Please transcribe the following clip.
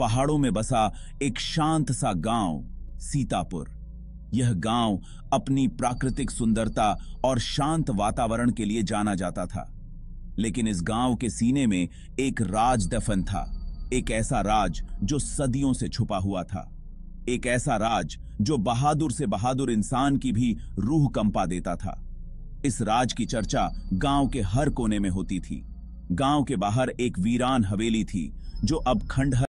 पहाड़ों में बसा एक शांत सा गांव सीतापुर यह गांव अपनी प्राकृतिक सुंदरता और शांत वातावरण के लिए जाना जाता था लेकिन इस गांव के सीने में एक राज दफन था एक ऐसा राज जो सदियों से छुपा हुआ था एक ऐसा राज जो बहादुर से बहादुर इंसान की भी रूह कंपा देता था इस राज की चर्चा गांव के हर कोने में होती थी गांव के बाहर एक वीरान हवेली थी जो अब खंडहर